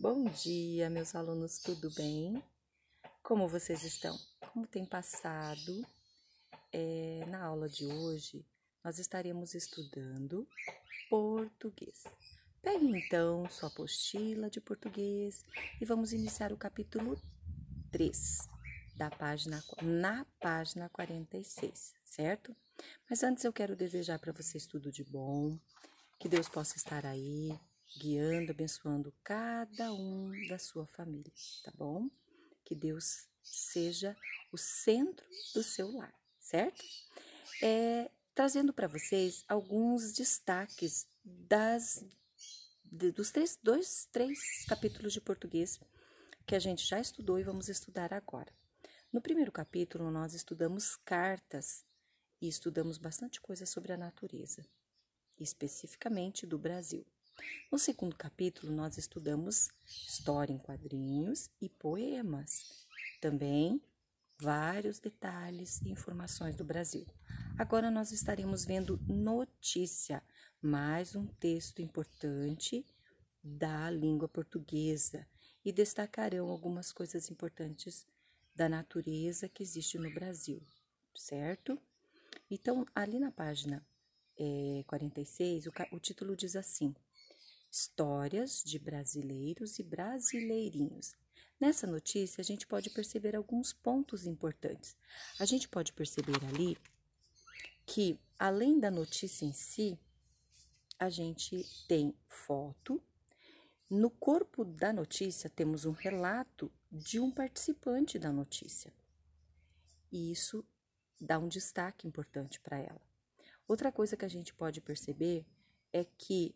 Bom dia, meus alunos, tudo bem? Como vocês estão? Como tem passado? É, na aula de hoje, nós estaremos estudando português. Pegue então sua apostila de português e vamos iniciar o capítulo 3 da página na página 46, certo? Mas antes eu quero desejar para vocês tudo de bom, que Deus possa estar aí guiando, abençoando cada um da sua família, tá bom? Que Deus seja o centro do seu lar, certo? É, trazendo para vocês alguns destaques das dos três, dois, três capítulos de português que a gente já estudou e vamos estudar agora. No primeiro capítulo, nós estudamos cartas e estudamos bastante coisa sobre a natureza, especificamente do Brasil. No segundo capítulo, nós estudamos história em quadrinhos e poemas. Também vários detalhes e informações do Brasil. Agora nós estaremos vendo notícia, mais um texto importante da língua portuguesa e destacarão algumas coisas importantes da natureza que existe no Brasil, certo? Então, ali na página é, eh, 46, o, o título diz assim: Histórias de brasileiros e brasileirinhos. Nessa notícia, a gente pode perceber alguns pontos importantes. A gente pode perceber ali que, além da notícia em si, a gente tem foto. No corpo da notícia, temos um relato de um participante da notícia. E isso dá um destaque importante para ela. Outra coisa que a gente pode perceber é que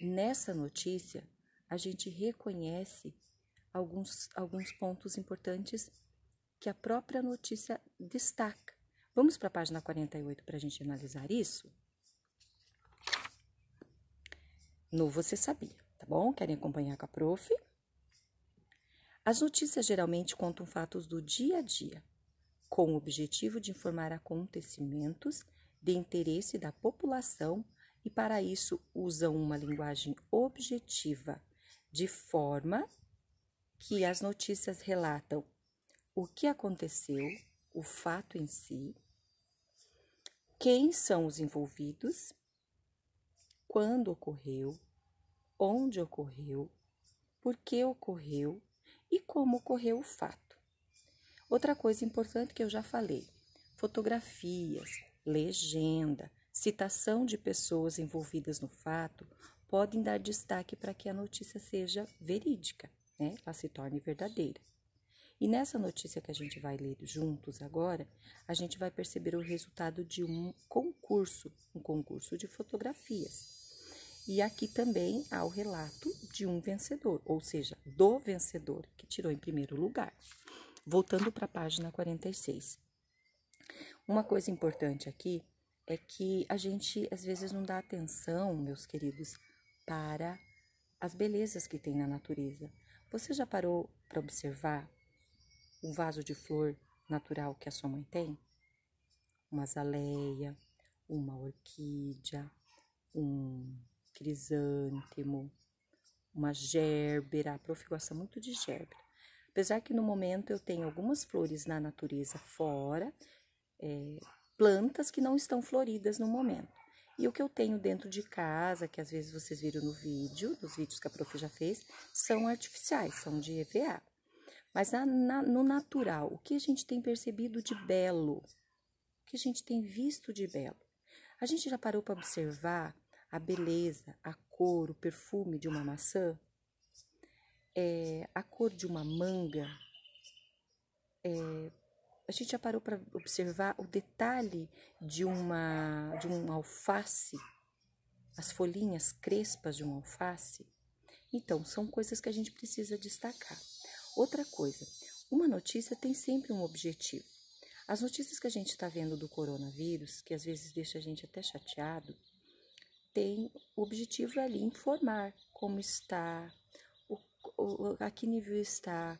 Nessa notícia, a gente reconhece alguns, alguns pontos importantes que a própria notícia destaca. Vamos para a página 48 para a gente analisar isso? No Você Sabia, tá bom? Querem acompanhar com a prof? As notícias geralmente contam fatos do dia a dia, com o objetivo de informar acontecimentos de interesse da população e, para isso, usam uma linguagem objetiva, de forma que as notícias relatam o que aconteceu, o fato em si, quem são os envolvidos, quando ocorreu, onde ocorreu, por que ocorreu e como ocorreu o fato. Outra coisa importante que eu já falei: fotografias, legenda, Citação de pessoas envolvidas no fato podem dar destaque para que a notícia seja verídica, né? Ela se torne verdadeira. E nessa notícia que a gente vai ler juntos agora, a gente vai perceber o resultado de um concurso, um concurso de fotografias. E aqui também há o relato de um vencedor, ou seja, do vencedor que tirou em primeiro lugar. Voltando para a página 46. Uma coisa importante aqui é que a gente às vezes não dá atenção, meus queridos, para as belezas que tem na natureza. Você já parou para observar um vaso de flor natural que a sua mãe tem? Uma azaleia, uma orquídea, um crisântemo, uma gérbera. A prof gosta é muito de gérbera. Apesar que no momento eu tenho algumas flores na natureza fora, é, plantas que não estão floridas no momento. E o que eu tenho dentro de casa, que às vezes vocês viram no vídeo, dos vídeos que a prof já fez, são artificiais, são de EVA. Mas na, na, no natural, o que a gente tem percebido de belo? O que a gente tem visto de belo? A gente já parou para observar a beleza, a cor, o perfume de uma maçã? É, a cor de uma manga? É, a gente já parou para observar o detalhe de uma de um alface, as folhinhas crespas de um alface. Então, são coisas que a gente precisa destacar. Outra coisa, uma notícia tem sempre um objetivo. As notícias que a gente está vendo do coronavírus, que às vezes deixa a gente até chateado, tem o objetivo ali informar como está, o, o, a que nível está,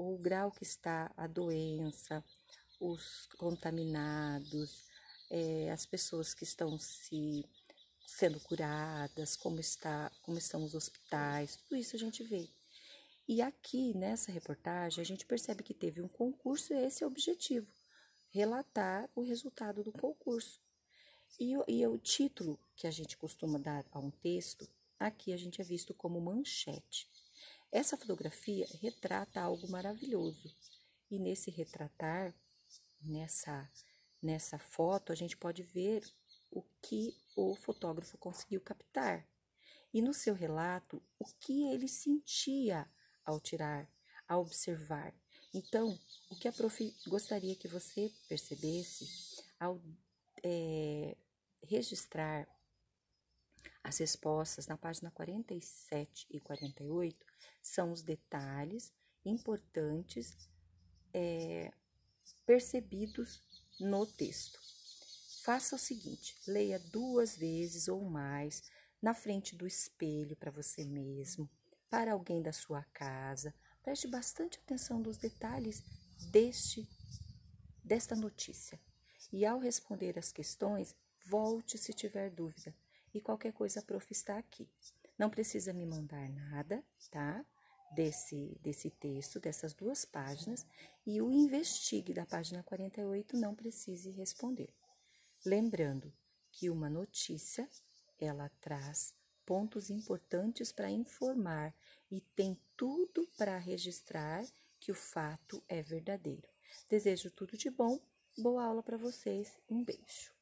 o grau que está a doença, os contaminados, é, as pessoas que estão se sendo curadas, como está, como estão os hospitais, tudo isso a gente vê. E aqui nessa reportagem a gente percebe que teve um concurso e esse é o objetivo, relatar o resultado do concurso. E, e o título que a gente costuma dar a um texto, aqui a gente é visto como manchete. Essa fotografia retrata algo maravilhoso. E nesse retratar, nessa nessa foto, a gente pode ver o que o fotógrafo conseguiu captar. E no seu relato, o que ele sentia ao tirar, ao observar. Então, o que a prof gostaria que você percebesse ao é, registrar as respostas na página 47 e 48 são os detalhes importantes é, percebidos no texto. Faça o seguinte: leia duas vezes ou mais na frente do espelho para você mesmo, para alguém da sua casa. Preste bastante atenção nos detalhes deste desta notícia. E ao responder as questões, volte se tiver dúvida. E qualquer coisa a prof está aqui. Não precisa me mandar nada, tá? Desse, desse texto, dessas duas páginas. E o investigue da página 48 não precise responder. Lembrando que uma notícia, ela traz pontos importantes para informar e tem tudo para registrar que o fato é verdadeiro. Desejo tudo de bom, boa aula para vocês, um beijo.